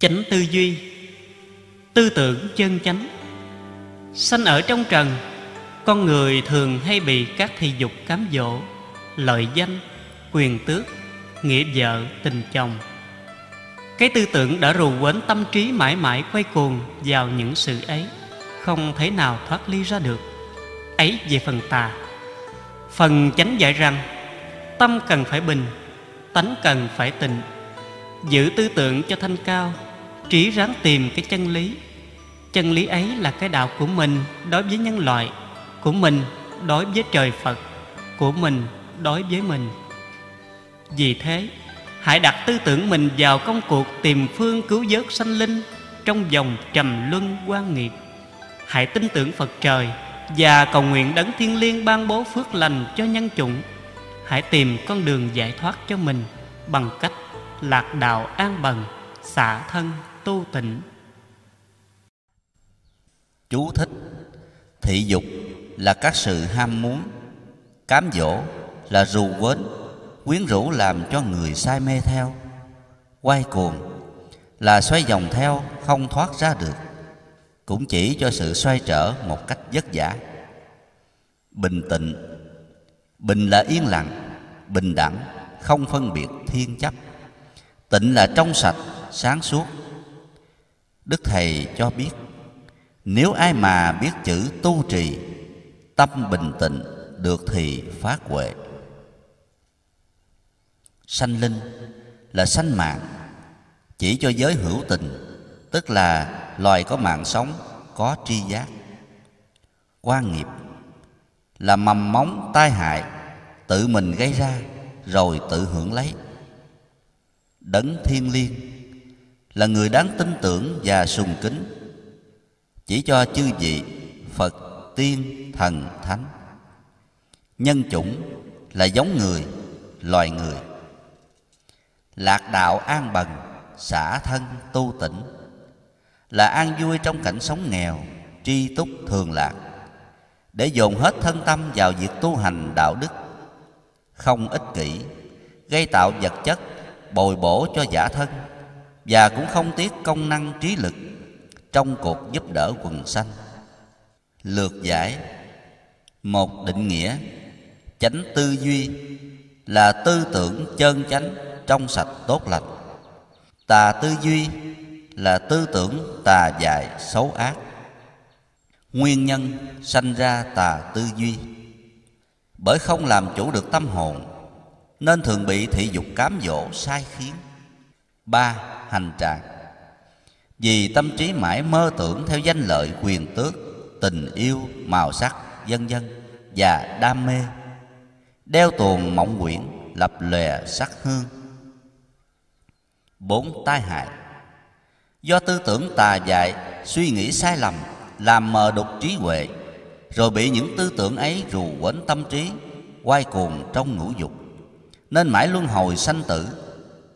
chánh tư duy tư tưởng chân chánh sanh ở trong trần con người thường hay bị các thị dục cám dỗ lợi danh quyền tước nghĩa vợ tình chồng cái tư tưởng đã rù quến tâm trí mãi mãi quay cuồng vào những sự ấy không thể nào thoát ly ra được ấy về phần tà phần chánh dạy rằng tâm cần phải bình tánh cần phải tịnh giữ tư tưởng cho thanh cao trí ráng tìm cái chân lý chân lý ấy là cái đạo của mình đối với nhân loại của mình đối với trời phật của mình đối với mình vì thế hãy đặt tư tưởng mình vào công cuộc tìm phương cứu vớt sanh linh trong dòng trầm luân quan nghiệp hãy tin tưởng phật trời và cầu nguyện đấng thiên liêng ban bố phước lành cho nhân chủng hãy tìm con đường giải thoát cho mình bằng cách lạc đạo an bần xả thân tu tịnh chú thích thị dục là các sự ham muốn cám dỗ là rù quến quyến rũ làm cho người say mê theo quay cuồng là xoay vòng theo không thoát ra được cũng chỉ cho sự xoay trở một cách vất vả bình tịnh bình là yên lặng bình đẳng không phân biệt thiên chấp tịnh là trong sạch sáng suốt Đức Thầy cho biết, nếu ai mà biết chữ tu trì, tâm bình tĩnh được thì phát huệ. Sanh linh là sanh mạng, chỉ cho giới hữu tình, tức là loài có mạng sống, có tri giác. Quan nghiệp là mầm móng tai hại, tự mình gây ra rồi tự hưởng lấy. Đấng thiên liêng là người đáng tin tưởng và sùng kính chỉ cho chư vị phật tiên thần thánh nhân chủng là giống người loài người lạc đạo an bằng xả thân tu tỉnh là an vui trong cảnh sống nghèo tri túc thường lạc để dồn hết thân tâm vào việc tu hành đạo đức không ích kỷ gây tạo vật chất bồi bổ cho giả thân và cũng không tiếc công năng trí lực trong cuộc giúp đỡ quần sanh. Lược giải Một định nghĩa Chánh tư duy là tư tưởng chân chánh trong sạch tốt lành Tà tư duy là tư tưởng tà dại xấu ác Nguyên nhân sanh ra tà tư duy Bởi không làm chủ được tâm hồn Nên thường bị thị dục cám dỗ sai khiến ba hành tràng vì tâm trí mãi mơ tưởng theo danh lợi quyền tước tình yêu màu sắc vân vân và đam mê đeo tuồng mộng quyển lập lòe sắc hương bốn tai hại do tư tưởng tà dại suy nghĩ sai lầm làm mờ đục trí huệ rồi bị những tư tưởng ấy rù quấn tâm trí quay cuồng trong ngũ dục nên mãi luân hồi sanh tử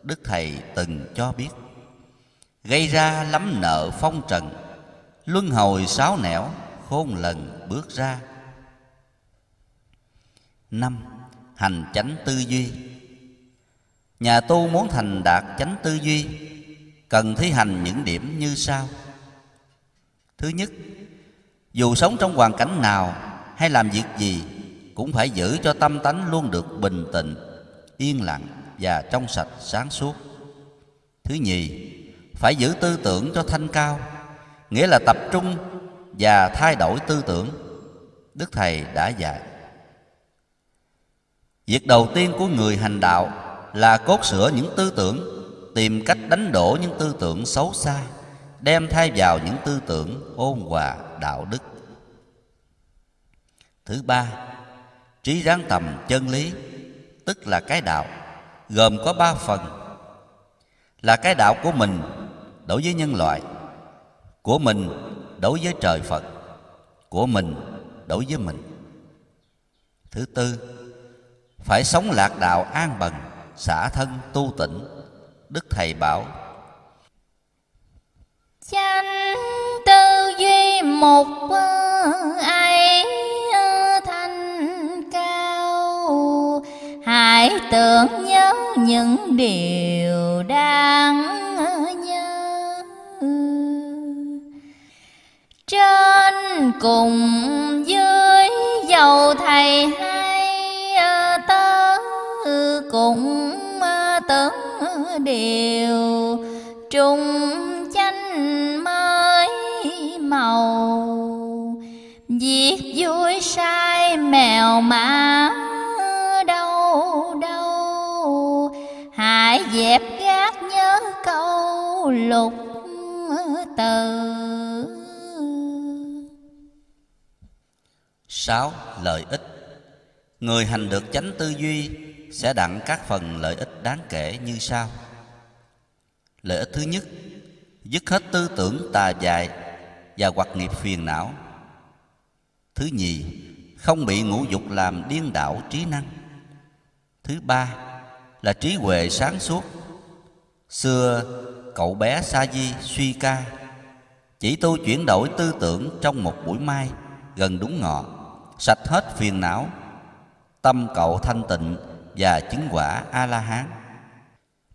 đức thầy từng cho biết gây ra lắm nợ phong trần luân hồi sáu nẻo khôn lần bước ra năm hành chánh tư duy nhà tu muốn thành đạt chánh tư duy cần thi hành những điểm như sau thứ nhất dù sống trong hoàn cảnh nào hay làm việc gì cũng phải giữ cho tâm tánh luôn được bình tĩnh yên lặng và trong sạch sáng suốt thứ nhì phải giữ tư tưởng cho thanh cao nghĩa là tập trung và thay đổi tư tưởng đức thầy đã dạy việc đầu tiên của người hành đạo là cốt sửa những tư tưởng tìm cách đánh đổ những tư tưởng xấu xa đem thay vào những tư tưởng ôn hòa đạo đức thứ ba trí ráng tầm chân lý tức là cái đạo gồm có ba phần là cái đạo của mình đối với nhân loại của mình đối với trời phật của mình đối với mình thứ tư phải sống lạc đạo an bằng xả thân tu tịnh đức thầy bảo chánh tư duy một ấy thanh cao hãy tưởng nhớ những điều đáng. cùng với dầu thầy hay à, tớ cũng à, tớ đều trùng chanh mới màu việc vui sai mèo mã đâu đâu hãy dẹp gác nhớ câu lục ừ, từ 6. Lợi ích Người hành được chánh tư duy sẽ đặng các phần lợi ích đáng kể như sau. Lợi ích thứ nhất, dứt hết tư tưởng tà dại và hoặc nghiệp phiền não. Thứ nhì, không bị ngũ dục làm điên đảo trí năng. Thứ ba, là trí huệ sáng suốt. Xưa, cậu bé Sa Di Suy Ca chỉ tu chuyển đổi tư tưởng trong một buổi mai gần đúng ngọ sạch hết phiền não tâm cậu thanh tịnh và chứng quả a la hán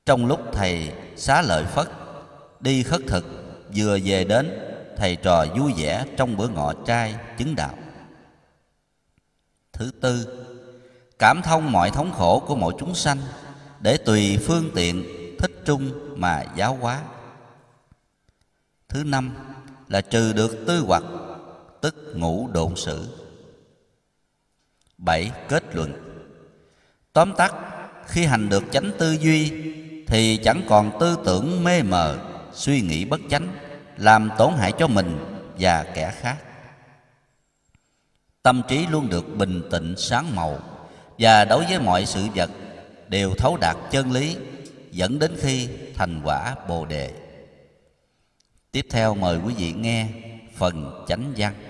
trong lúc thầy xá lợi phất đi khất thực vừa về đến thầy trò vui vẻ trong bữa ngọ trai chứng đạo thứ tư cảm thông mọi thống khổ của mọi chúng sanh để tùy phương tiện thích trung mà giáo hóa thứ năm là trừ được tư hoặc tức ngũ độn sử 7. Kết luận Tóm tắt, khi hành được chánh tư duy thì chẳng còn tư tưởng mê mờ, suy nghĩ bất chánh, làm tổn hại cho mình và kẻ khác. Tâm trí luôn được bình tĩnh sáng màu và đối với mọi sự vật đều thấu đạt chân lý dẫn đến khi thành quả Bồ đề. Tiếp theo mời quý vị nghe phần chánh văn.